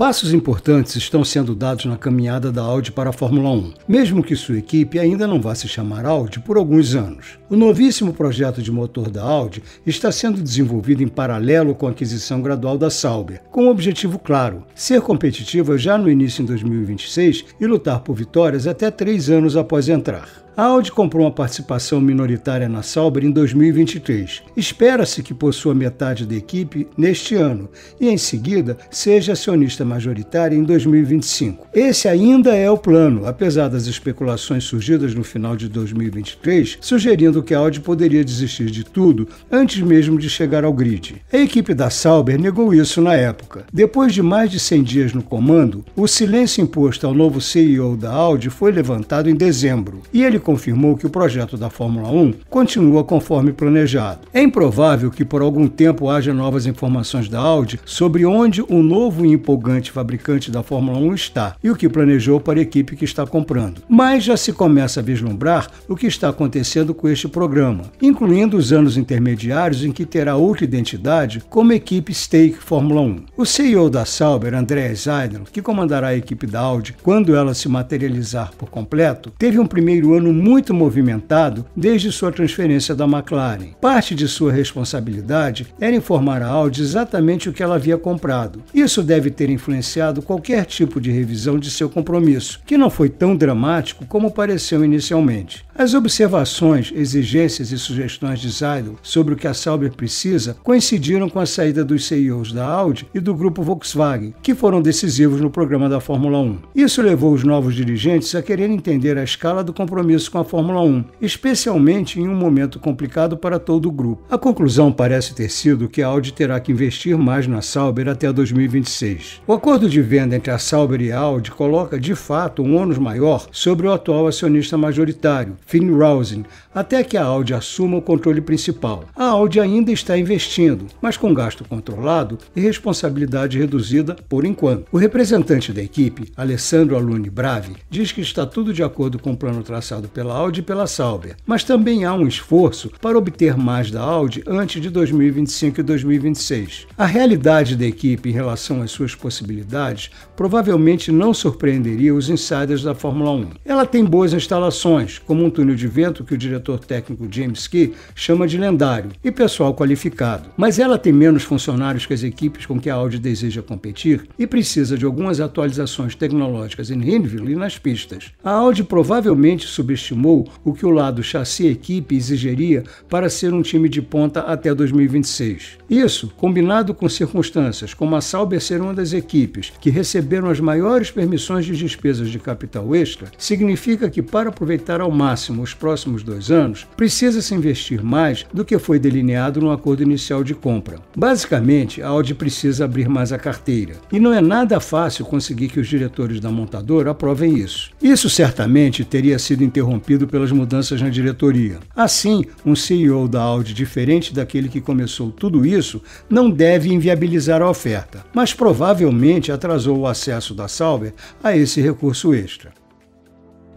Passos importantes estão sendo dados na caminhada da Audi para a Fórmula 1, mesmo que sua equipe ainda não vá se chamar Audi por alguns anos. O novíssimo projeto de motor da Audi está sendo desenvolvido em paralelo com a aquisição gradual da Sauber, com um objetivo claro: ser competitiva já no início em 2026 e lutar por vitórias até três anos após entrar. A Audi comprou uma participação minoritária na Sauber em 2023. Espera-se que possua metade da equipe neste ano e, em seguida, seja acionista majoritária em 2025. Esse ainda é o plano, apesar das especulações surgidas no final de 2023, sugerindo que a Audi poderia desistir de tudo antes mesmo de chegar ao grid. A equipe da Sauber negou isso na época. Depois de mais de 100 dias no comando, o silêncio imposto ao novo CEO da Audi foi levantado em dezembro e ele confirmou que o projeto da Fórmula 1 continua conforme planejado. É improvável que por algum tempo haja novas informações da Audi sobre onde o novo e empolgante fabricante da Fórmula 1 está e o que planejou para a equipe que está comprando. Mas já se começa a vislumbrar o que está acontecendo com este programa, incluindo os anos intermediários em que terá outra identidade como equipe Stake Fórmula 1. O CEO da Sauber, André Seidel, que comandará a equipe da Audi quando ela se materializar por completo, teve um primeiro ano ano muito movimentado desde sua transferência da McLaren. Parte de sua responsabilidade era informar a Audi exatamente o que ela havia comprado. Isso deve ter influenciado qualquer tipo de revisão de seu compromisso, que não foi tão dramático como pareceu inicialmente. As observações, exigências e sugestões de Zeidel sobre o que a Sauber precisa coincidiram com a saída dos CEOs da Audi e do grupo Volkswagen, que foram decisivos no programa da Fórmula 1. Isso levou os novos dirigentes a querer entender a escala do compromisso compromisso com a Fórmula 1, especialmente em um momento complicado para todo o grupo. A conclusão parece ter sido que a Audi terá que investir mais na Sauber até 2026. O acordo de venda entre a Sauber e a Audi coloca, de fato, um ônus maior sobre o atual acionista majoritário, Finn Rousing, até que a Audi assuma o controle principal. A Audi ainda está investindo, mas com gasto controlado e responsabilidade reduzida por enquanto. O representante da equipe, Alessandro Aluni Bravi, diz que está tudo de acordo com o plano traçado pela Audi e pela Sauber. Mas também há um esforço para obter mais da Audi antes de 2025 e 2026. A realidade da equipe em relação às suas possibilidades provavelmente não surpreenderia os insiders da Fórmula 1. Ela tem boas instalações, como um túnel de vento que o diretor técnico James Key chama de lendário, e pessoal qualificado. Mas ela tem menos funcionários que as equipes com que a Audi deseja competir e precisa de algumas atualizações tecnológicas em Hinville e nas pistas. A Audi provavelmente subestima subestimou o que o lado chassi equipe exigiria para ser um time de ponta até 2026. Isso, combinado com circunstâncias como a Sauber ser uma das equipes que receberam as maiores permissões de despesas de capital extra, significa que para aproveitar ao máximo os próximos dois anos, precisa se investir mais do que foi delineado no acordo inicial de compra. Basicamente, a Audi precisa abrir mais a carteira, e não é nada fácil conseguir que os diretores da montadora aprovem isso. Isso certamente teria sido interrompido interrompido pelas mudanças na diretoria. Assim, um CEO da Audi diferente daquele que começou tudo isso não deve inviabilizar a oferta, mas provavelmente atrasou o acesso da Sauber a esse recurso extra.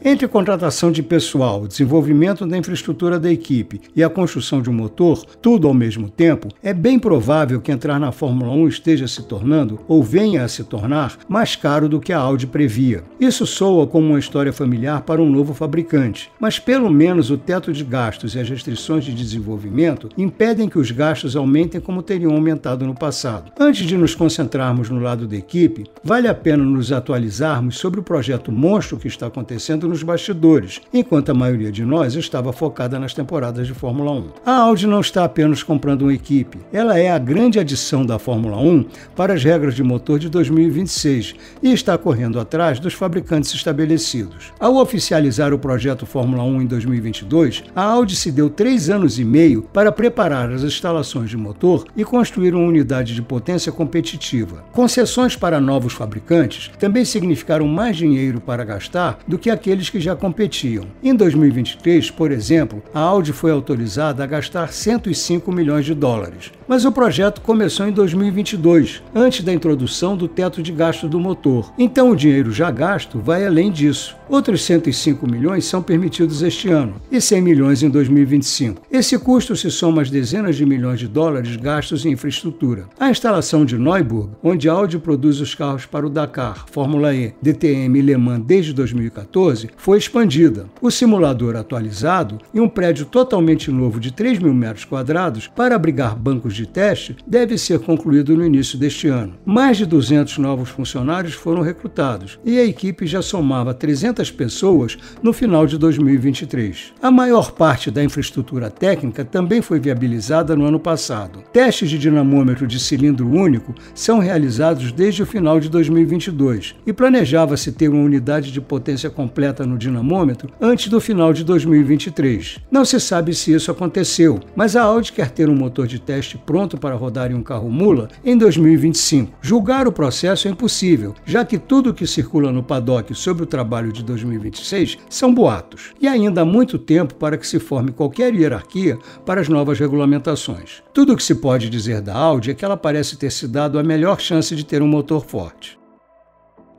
Entre contratação de pessoal, desenvolvimento da infraestrutura da equipe e a construção de um motor, tudo ao mesmo tempo, é bem provável que entrar na Fórmula 1 esteja se tornando, ou venha a se tornar, mais caro do que a Audi previa. Isso soa como uma história familiar para um novo fabricante, mas pelo menos o teto de gastos e as restrições de desenvolvimento impedem que os gastos aumentem como teriam aumentado no passado. Antes de nos concentrarmos no lado da equipe, vale a pena nos atualizarmos sobre o projeto monstro que está acontecendo nos bastidores, enquanto a maioria de nós estava focada nas temporadas de Fórmula 1. A Audi não está apenas comprando uma equipe, ela é a grande adição da Fórmula 1 para as regras de motor de 2026 e está correndo atrás dos fabricantes estabelecidos. Ao oficializar o projeto Fórmula 1 em 2022, a Audi se deu três anos e meio para preparar as instalações de motor e construir uma unidade de potência competitiva. Concessões para novos fabricantes também significaram mais dinheiro para gastar do que aqueles que já competiam. Em 2023, por exemplo, a Audi foi autorizada a gastar 105 milhões de dólares. Mas o projeto começou em 2022, antes da introdução do teto de gasto do motor. Então o dinheiro já gasto vai além disso. Outros 105 milhões são permitidos este ano e 100 milhões em 2025. Esse custo se soma às dezenas de milhões de dólares gastos em infraestrutura. A instalação de Neuburg, onde a Audi produz os carros para o Dakar, Fórmula E, DTM e Le Mans desde 2014, foi expandida. O simulador atualizado e um prédio totalmente novo de 3 mil metros quadrados para abrigar bancos de teste deve ser concluído no início deste ano. Mais de 200 novos funcionários foram recrutados e a equipe já somava 300 pessoas no final de 2023. A maior parte da infraestrutura técnica também foi viabilizada no ano passado. Testes de dinamômetro de cilindro único são realizados desde o final de 2022 e planejava-se ter uma unidade de potência completa no dinamômetro antes do final de 2023. Não se sabe se isso aconteceu, mas a Audi quer ter um motor de teste pronto para rodar em um carro mula em 2025. Julgar o processo é impossível, já que tudo o que circula no paddock sobre o trabalho de 2026 são boatos. E ainda há muito tempo para que se forme qualquer hierarquia para as novas regulamentações. Tudo o que se pode dizer da Audi é que ela parece ter se dado a melhor chance de ter um motor forte.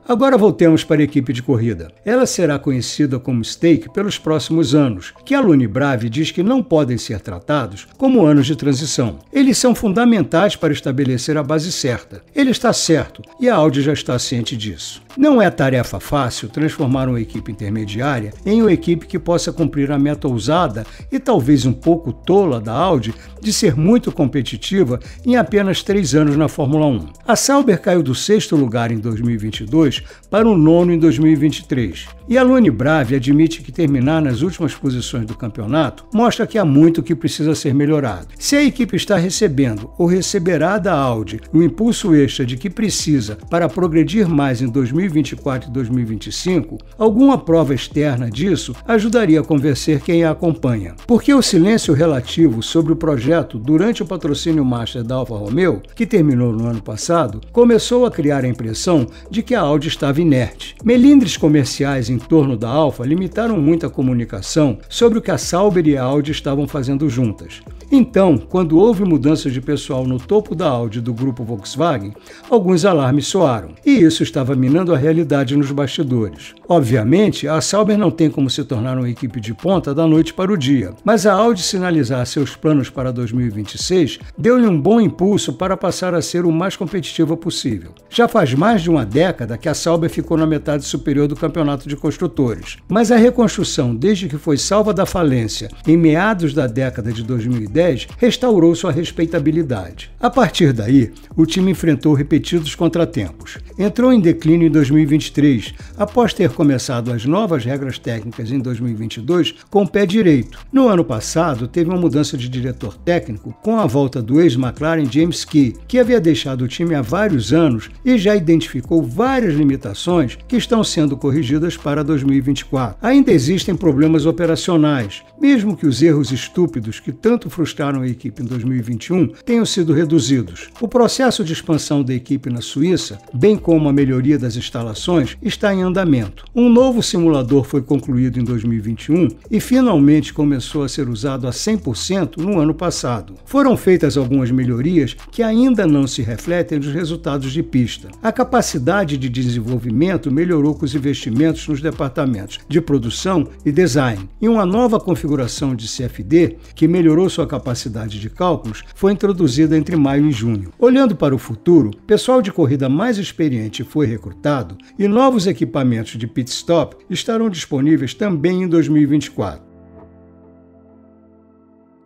Agora voltemos para a equipe de corrida. Ela será conhecida como Stake pelos próximos anos, que a Brave diz que não podem ser tratados como anos de transição. Eles são fundamentais para estabelecer a base certa. Ele está certo e a Audi já está ciente disso. Não é tarefa fácil transformar uma equipe intermediária em uma equipe que possa cumprir a meta ousada e talvez um pouco tola da Audi de ser muito competitiva em apenas três anos na Fórmula 1. A Sauber caiu do sexto lugar em 2022 para o nono em 2023. E a Luane Bravi admite que terminar nas últimas posições do campeonato mostra que há muito que precisa ser melhorado. Se a equipe está recebendo ou receberá da Audi o impulso extra de que precisa para progredir mais em 2024 e 2025, alguma prova externa disso ajudaria a convencer quem a acompanha. Porque o silêncio relativo sobre o projeto durante o patrocínio Master da Alfa Romeo, que terminou no ano passado, começou a criar a impressão de que a Audi estava inerte. Melindres comerciais em em torno da Alfa limitaram muito a comunicação sobre o que a Sauber e a Audi estavam fazendo juntas. Então, quando houve mudança de pessoal no topo da Audi do grupo Volkswagen, alguns alarmes soaram, e isso estava minando a realidade nos bastidores. Obviamente, a Sauber não tem como se tornar uma equipe de ponta da noite para o dia, mas a Audi sinalizar seus planos para 2026 deu-lhe um bom impulso para passar a ser o mais competitiva possível. Já faz mais de uma década que a Sauber ficou na metade superior do campeonato de construtores, mas a reconstrução desde que foi salva da falência em meados da década de 2010 2010, restaurou sua respeitabilidade. A partir daí, o time enfrentou repetidos contratempos. Entrou em declínio em 2023, após ter começado as novas regras técnicas em 2022 com o pé direito. No ano passado, teve uma mudança de diretor técnico com a volta do ex-McLaren James Key, que havia deixado o time há vários anos e já identificou várias limitações que estão sendo corrigidas para 2024. Ainda existem problemas operacionais, mesmo que os erros estúpidos que tanto frustraram frustraram a equipe em 2021 tenham sido reduzidos. O processo de expansão da equipe na Suíça, bem como a melhoria das instalações, está em andamento. Um novo simulador foi concluído em 2021 e finalmente começou a ser usado a 100% no ano passado. Foram feitas algumas melhorias que ainda não se refletem nos resultados de pista. A capacidade de desenvolvimento melhorou com os investimentos nos departamentos de produção e design e uma nova configuração de CFD que melhorou sua capacidade de cálculos foi introduzida entre maio e junho. Olhando para o futuro, pessoal de corrida mais experiente foi recrutado e novos equipamentos de pit stop estarão disponíveis também em 2024.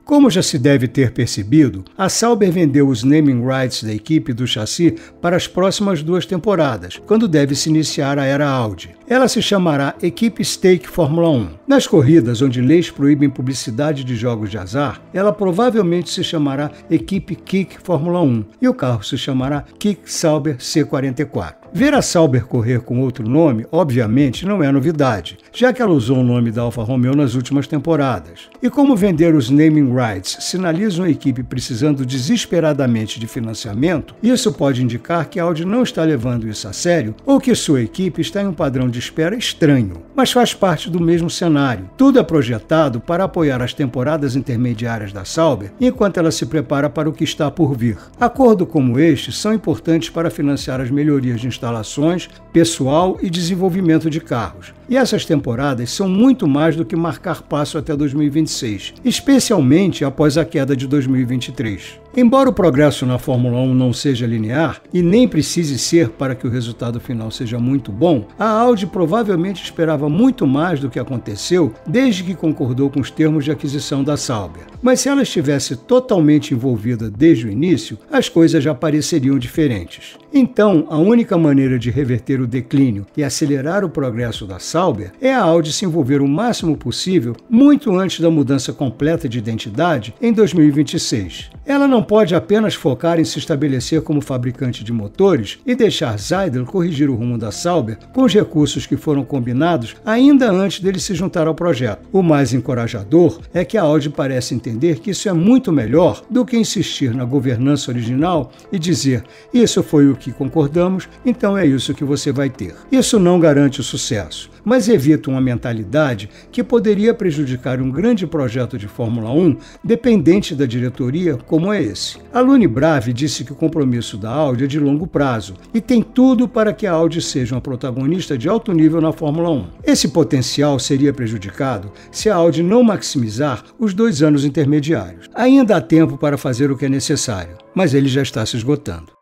Como já se deve ter percebido, a Sauber vendeu os naming rights da equipe do chassi para as próximas duas temporadas, quando deve se iniciar a era Audi. Ela se chamará Equipe Stake Fórmula 1. Nas corridas onde leis proíbem publicidade de jogos de azar, ela provavelmente se chamará Equipe Kick Fórmula 1 e o carro se chamará Kick Sauber C44. Ver a Sauber correr com outro nome, obviamente, não é novidade, já que ela usou o nome da Alfa Romeo nas últimas temporadas. E como vender os naming rights sinaliza uma equipe precisando desesperadamente de financiamento, isso pode indicar que a Audi não está levando isso a sério ou que sua equipe está em um padrão de espera estranho, mas faz parte do mesmo cenário. Tudo é projetado para apoiar as temporadas intermediárias da Sauber enquanto ela se prepara para o que está por vir. Acordos como este são importantes para financiar as melhorias de instalações, pessoal e desenvolvimento de carros. E essas temporadas são muito mais do que marcar passo até 2026, especialmente após a queda de 2023. Embora o progresso na Fórmula 1 não seja linear e nem precise ser para que o resultado final seja muito bom, a Audi provavelmente esperava muito mais do que aconteceu desde que concordou com os termos de aquisição da Sauber. Mas se ela estivesse totalmente envolvida desde o início, as coisas já pareceriam diferentes. Então, a única maneira de reverter o declínio e acelerar o progresso da Sauber é a Audi se envolver o máximo possível muito antes da mudança completa de identidade em 2026. Ela não não pode apenas focar em se estabelecer como fabricante de motores e deixar Zeidler corrigir o rumo da Sauber com os recursos que foram combinados ainda antes dele se juntar ao projeto. O mais encorajador é que a Audi parece entender que isso é muito melhor do que insistir na governança original e dizer: isso foi o que concordamos, então é isso que você vai ter. Isso não garante o sucesso mas evita uma mentalidade que poderia prejudicar um grande projeto de Fórmula 1 dependente da diretoria como é esse. Alune Brave disse que o compromisso da Audi é de longo prazo e tem tudo para que a Audi seja uma protagonista de alto nível na Fórmula 1. Esse potencial seria prejudicado se a Audi não maximizar os dois anos intermediários. Ainda há tempo para fazer o que é necessário, mas ele já está se esgotando.